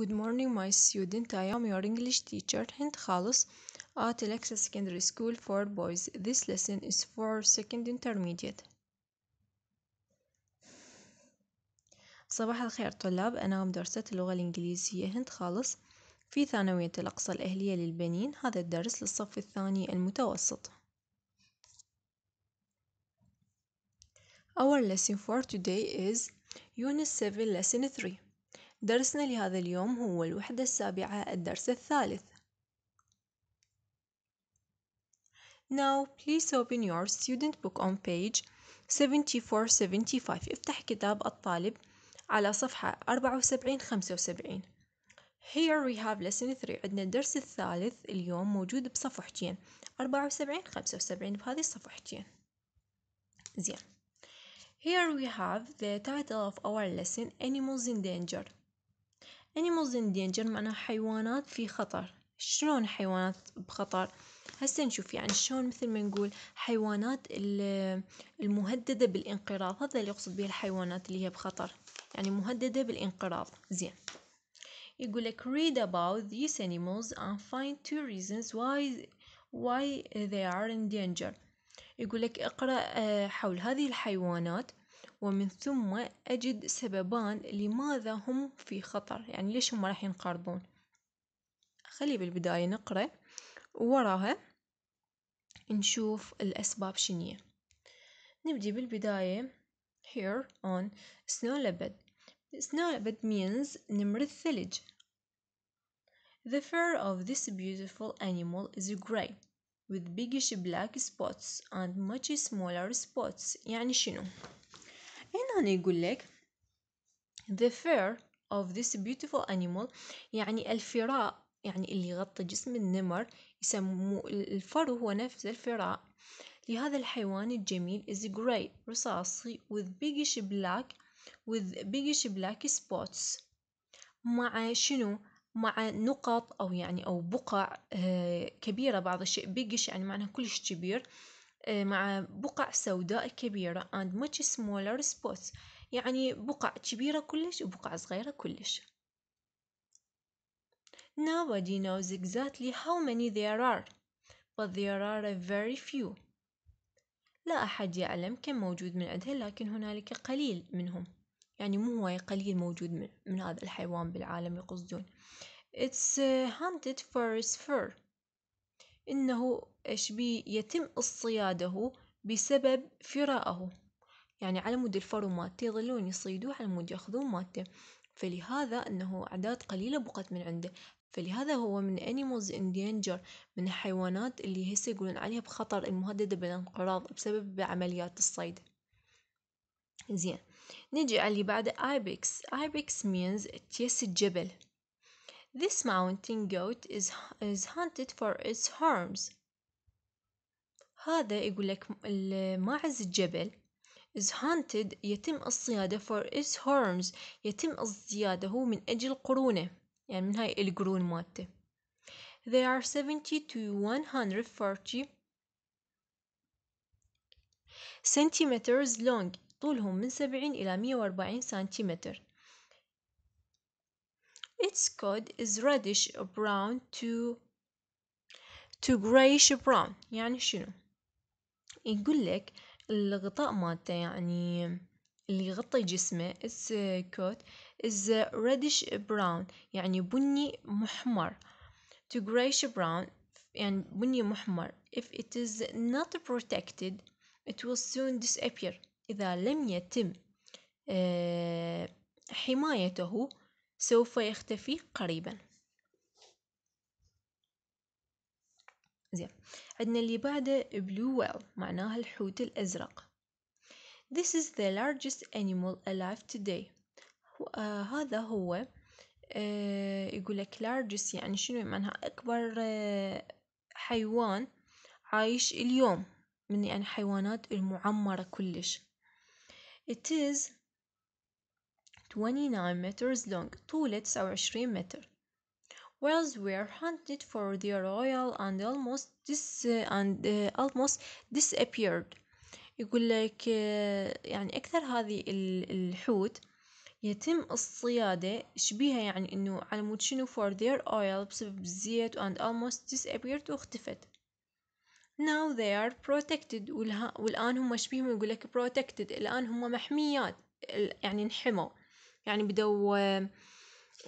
Good morning, my student. I am your English teacher, Hind Khalis, at Alexa Secondary School for Boys. This lesson is for second intermediate. صباح الخير طلاب أنا مدرسة اللغة الإنجليزية هند خالص في ثانوية الأقصى الأهلية للبنين هذا الدرس للصف الثاني المتوسط Our lesson for today is Unit 7 Lesson 3 درسنا لهذا اليوم هو الوحدة السابعة الدرس الثالث Now please open your student book on page 74-75 افتح كتاب الطالب على صفحة 74-75 Here we have lesson 3 عندنا الدرس الثالث اليوم موجود بصفحتين 74-75 بهذه الصفحتين زين Here we have the title of our lesson Animals in Danger animals in danger معناها حيوانات في خطر شلون حيوانات بخطر هسه نشوف يعني شلون مثل ما نقول حيوانات المهددة بالانقراض هذا اللي يقصد به الحيوانات اللي هي بخطر يعني مهددة بالانقراض زين يقول لك read about these animals and find two reasons why why they are in danger يقول لك اقرأ آه، حول هذه الحيوانات ومن ثم أجد سببان لماذا هم في خطر يعني ليش هم راح ينقرضون خلي بالبداية نقرأ ووراها نشوف الأسباب شنية نبدي بالبداية here on snow leopard snow leopard means نمر الثلج The fur of this beautiful animal is grey with biggish black spots and much smaller spots يعني شنو يعني يقول لك the fur of this beautiful animal يعني الفراء يعني اللي يغطي جسم النمر يسموه الفرو هو نفس الفراء لهذا الحيوان الجميل is grey رصاصي with biggish black with biggish black spots مع شنو مع نقط أو يعني أو بقع آه، كبيرة بعض الشيء biggish يعني معناها كلش كبير آه، مع بقع سوداء كبيرة and much smaller spots يعني بقع كبيرة كلش وبقع صغيرة كلش Nobody knows exactly how many there are but there are very few لا أحد يعلم كم موجود من عندها لكن هنالك قليل منهم يعني مو هواي قليل موجود من, من هذا الحيوان بالعالم يقصدون It's hunted for its fur إنه إيش بي يتم اصطياده بسبب فرائه يعني على مود الفرو مالته يظلون يصيدوه على مود ياخذون مالته فلهذا أنه أعداد قليلة بقت من عنده فلهذا هو من animals in danger من الحيوانات اللي هسه يقولون عليها بخطر المهددة بالانقراض بسبب عمليات الصيد زين نجي على اللي بعده ايبكس ايبكس means تيس الجبل This mountain goat is, is hunted for its horns. هذا يقول لك ماعز الجبل is hunted يتم الصيادة for its horns يتم الصيادة هو من أجل قرونه يعني من هاي القرون مالته They are 70 to 140 centimeters long طولهم من 70 إلى مية وأربعين سنتيمتر Its coat is reddish brown to to grayish brown يعني شنو يقول لك الغطاء مالته يعني اللي يغطي جسمه its coat is reddish brown يعني بني محمر to grayish brown يعني بني محمر if it is not protected it will soon disappear إذا لم يتم حمايته سوف يختفي قريبا زين عندنا اللي بعده blue whale معناها الحوت الأزرق This is the largest animal alive today آه هذا هو آه يقول لك largest يعني شنو معناها أكبر آه حيوان عايش اليوم من يعني حيوانات المعمرة كلش It is 29 meters long طوله 29 متر whales were hunted for their oil and almost dis and almost disappeared يقول لك يعني أكثر هذه الحوت يتم الصيادة شبيها يعني إنه على مود شنو for their oil بسبب الزيت and almost disappeared واختفت now they are protected والها والآن هم شبيهم يقول لك protected الآن هم محميات يعني انحموا يعني بدو آه،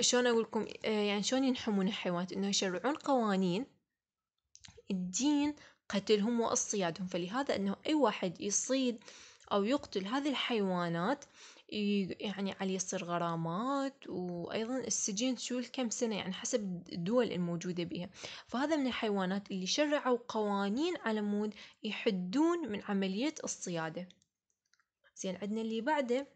شلون أقولكم آه، يعني شلون ينحمون الحيوانات إنه يشرعون قوانين الدين قتلهم واصطيادهم فلهذا انه اي واحد يصيد او يقتل هذه الحيوانات يعني عليه يصير غرامات وايضا السجن شو كم سنة يعني حسب الدول الموجودة بها فهذا من الحيوانات اللي شرعوا قوانين على مود يحدون من عملية الصيادة زين عندنا اللي بعده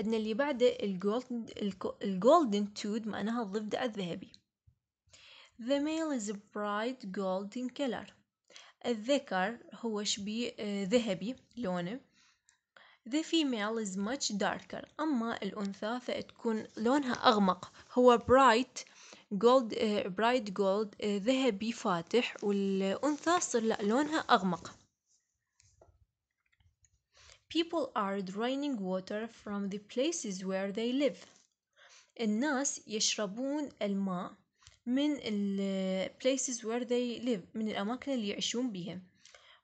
عندنا اللي بعده الجولد الجولدن تود معناها الضفدع الذهبي The male is bright golden color الذكر هو شبيه آه، ذهبي لونه The female is much darker أما الأنثى فتكون لونها أغمق هو bright gold آه، bright gold آه، ذهبي فاتح والأنثى صار لونها أغمق people are draining water from the places where they live الناس يشربون الماء من ال places where they live من الأماكن اللي يعيشون بيها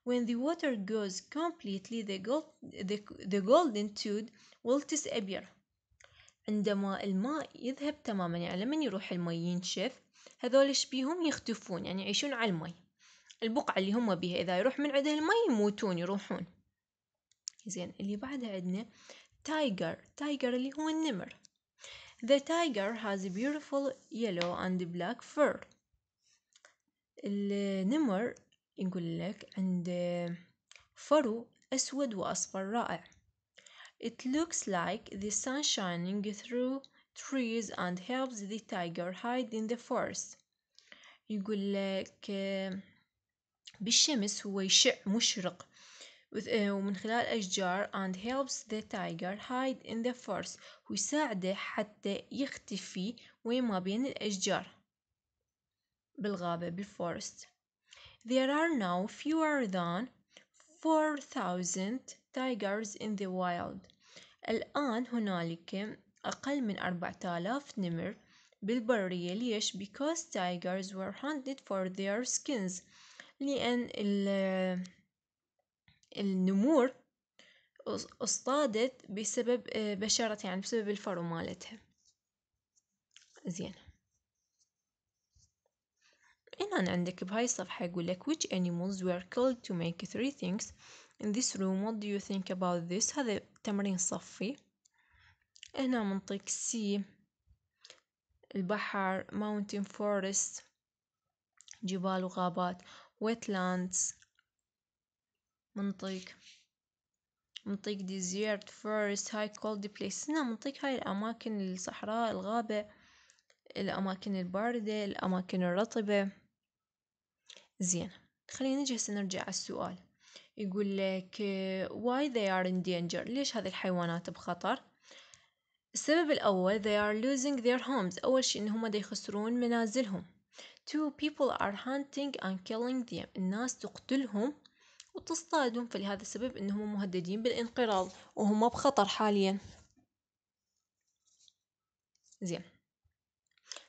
when the water goes completely the, gold, the, the golden toad will disappear عندما الماء يذهب تماما يعني لما يروح الماء ينشف هذول شبيهم يختفون يعني يعيشون على الماء البقعة اللي هم بيها إذا يروح من عندها الماء يموتون يروحون زين اللي بعده عندنا tiger tiger اللي هو النمر The tiger has a beautiful yellow and black fur النمر يقول لك عنده فرو أسود وأصفر رائع It looks like the sun shining through trees and helps the tiger hide in the forest يقول لك بالشمس هو يشع مشرق ومن خلال أشجار and helps the tiger hide in the forest ويساعده حتى يختفي وين ما بين الأشجار بالغابة بالفورست There are now fewer than 4000 tigers in the wild الآن هنالك أقل من 4000 نمر بالبرية ليش؟ because tigers were hunted for their skins لأن النمور اصطادت بسبب آه، بشرتها يعني بسبب الفرو مالتها زين الآن عندك بهاي الصفحة يقول لك which animals were killed to make three things in this room what do you think about this هذا تمرين صفي هنا منطق سي البحر mountain forest جبال وغابات wetlands منطقة منطيق ديزيرت فورست هاي كولد بليس هنا منطيق هاي الأماكن الصحراء الغابة الأماكن الباردة الأماكن الرطبة زين خلينا نجي هسه نرجع على السؤال يقول لك why they are in danger ليش هذه الحيوانات بخطر السبب الأول they are losing their homes أول شيء إن هم يخسرون منازلهم two people are hunting and killing them الناس تقتلهم وتصطادهم فلهذا السبب إنهم مهددين بالانقراض وهم بخطر حاليا زين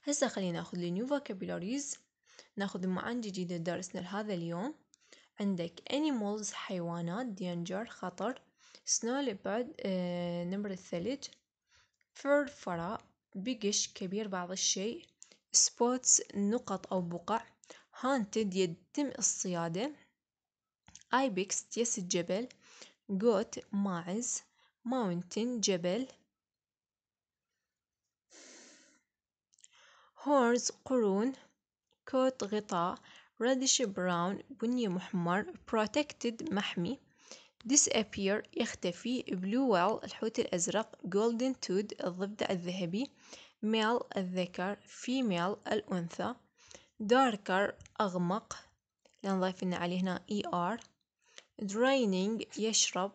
هسه خلينا ناخذ النيو فوكابولاريز vocabularies ناخذ معان جديدة درسنا لهذا اليوم عندك animals حيوانات danger خطر snow leopard آه نمر الثلج fur فراء بيجش كبير بعض الشيء spots نقط أو بقع haunted يتم الصيادة آيبكس تيس الجبل جوت ماعز ماونتن جبل هورز قرون كوت غطاء reddish براون بني محمر protected محمي disappear يختفي blue well الحوت الأزرق golden toad الضفدع الذهبي male الذكر female الأنثى darker أغمق لنضيف لنا عليه هنا er draining يشرب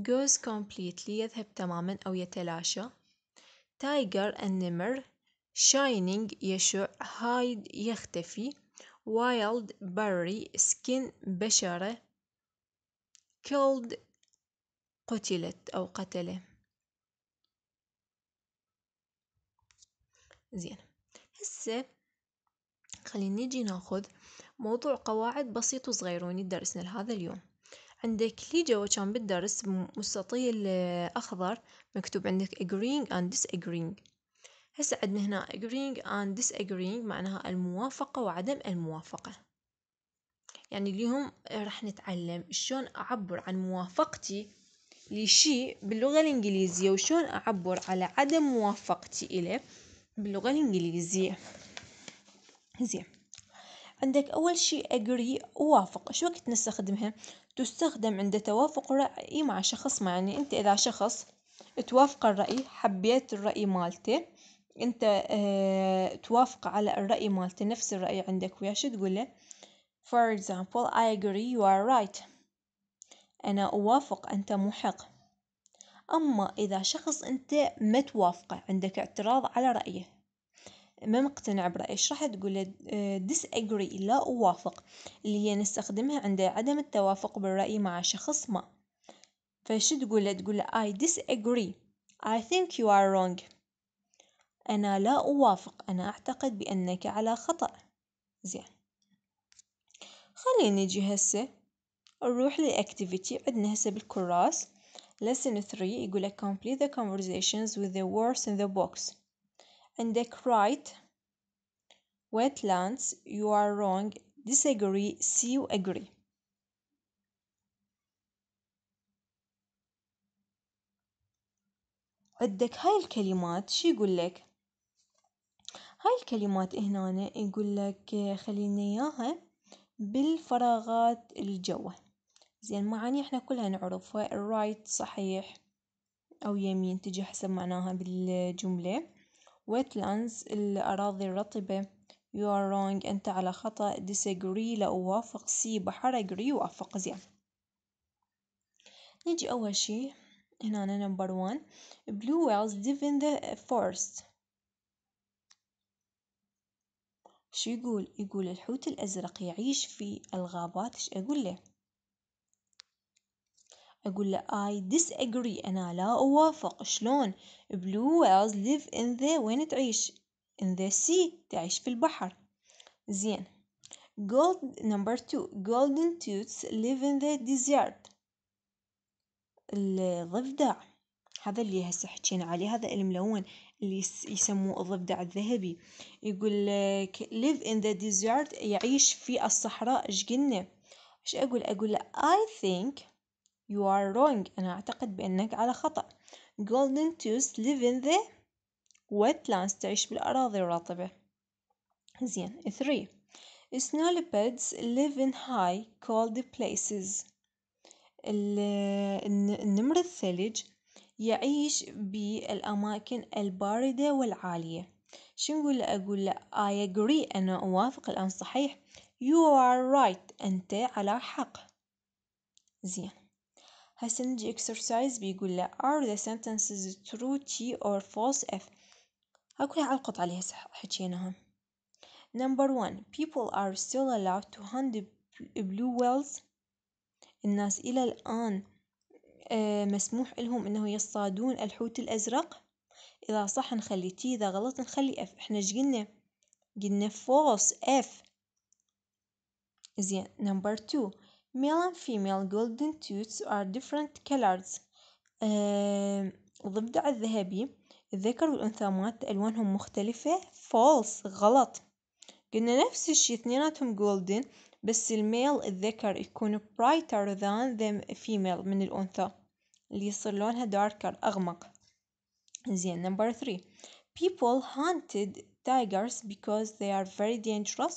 goes completely يذهب تماما أو يتلاشى tiger النمر shining يشع hide يختفي wild bury skin بشرة killed قتلت أو قتله زين هسه خلينا نجي ناخذ موضوع قواعد بسيط وصغير وني درسنا لهذا اليوم، عندك ليجوا جان بالدرس مستطيل أخضر مكتوب عندك agreeing and disagreeing، هسا عندنا هنا agreeing and disagreeing معناها الموافقة وعدم الموافقة، يعني اليوم راح نتعلم شلون أعبر عن موافقتي لشي باللغة الإنجليزية وشلون أعبر على عدم موافقتي إله باللغة الإنجليزية، زين. عندك أول شيء أجري أوافق شو وقت نستخدمها تستخدم عند توافق الرأي مع شخص ما يعني أنت إذا شخص توافق الرأي حبيت الرأي مالته أنت آه، توافق على الرأي مالته نفس الرأي عندك وياه شو تقول له for example I agree you are right أنا أوافق أنت محق أما إذا شخص أنت ما توافقه عندك اعتراض على رأيه ما مقتنع برأيي إيش راح تقوله آه، disagree لا أوافق اللي هي نستخدمها عند عدم التوافق بالرأي مع شخص ما فش تقوله تقوله I disagree I think you are wrong أنا لا أوافق أنا أعتقد بأنك على خطأ زين خلينا نجي هسه نروح للأكتيفيتي عندنا هسه بالكراس lesson 3 يقول complete the conversations with the words in the box عندك right wetlands you are wrong disagree see you agree عندك هاي الكلمات شو يقول لك هاي الكلمات هنا يقول لك خلينا اياها بالفراغات الجوة زين معاني احنا كلها نعرفها الرايت صحيح او يمين تجي حسب معناها بالجملة wetlands الأراضي الرطبة. you are wrong أنت على خطأ. disagree لا أوافق. سي بحر agree وأوافق زين. نيجي أول شي هنا نمبر one blue whales live in the forest. شو يقول؟ يقول الحوت الأزرق يعيش في الغابات. إيش أقول له؟ أقول له I disagree أنا لا أوافق شلون blue whales live in the وين تعيش in the sea تعيش في البحر زين gold number two golden tooths live in the desert الضفدع هذا اللي هسه حكينا عليه هذا الملون اللي يسموه الضفدع الذهبي يقول لك live in the desert يعيش في الصحراء ايش قلنا ايش اقول اقول I think You are wrong أنا أعتقد بأنك على خطأ Golden tooth live in the wetlands تعيش بالأراضي الرطبة زين Three. snow leopards live in high cold places النمر الثلج يعيش بالأماكن الباردة والعالية شو نقول له أقول له I agree أنا أوافق الآن صحيح You are right أنت على حق زين هسند exercise بيقول لا are the sentences true t or false if هاكلها على عليها اللي حكيناها number one people are still allowed to hunt blue whales الناس إلى الآن آه، مسموح إلهم إنه يصطادون الحوت الأزرق إذا صح نخلي T إذا غلط نخلي اف إحنا إيش قلنا قلنا false اف زين number two Male and female golden tooths are different colors. آه، الضفدع الذهبي الذكر والأنثى مات ألوانهم مختلفة false غلط قلنا نفس الشيء اثنيناتهم golden بس الميل الذكر يكون brighter than the female من الأنثى اللي يصير لونها darker أغمق. زين number three people hunted tigers because they are very dangerous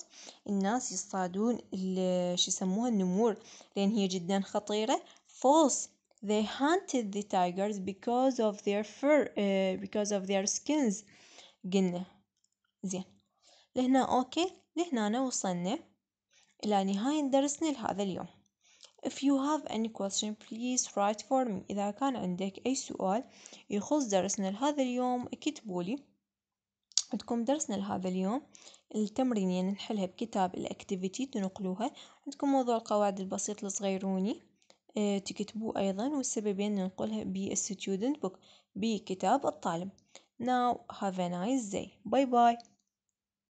الناس يصطادون ال- شو يسموها النمور لأن هي جدا خطيرة false they hunted the tigers because of their fur uh, because of their skins قلنا زين لهنا أوكي لهنا وصلنا إلى نهاية درسنا لهذا اليوم If you have any question please write for me إذا كان عندك أي سؤال يخص درسنا لهذا اليوم اكتبولي عندكم درسنا لهذا اليوم التمرينين نحلها بكتاب الأكتيفيتي تنقلوها عندكم موضوع القواعد البسيط الصغيروني آه، تكتبوه أيضا والسببين ننقلها بالستودنت بوك بكتاب الطالب now have a nice day باي باي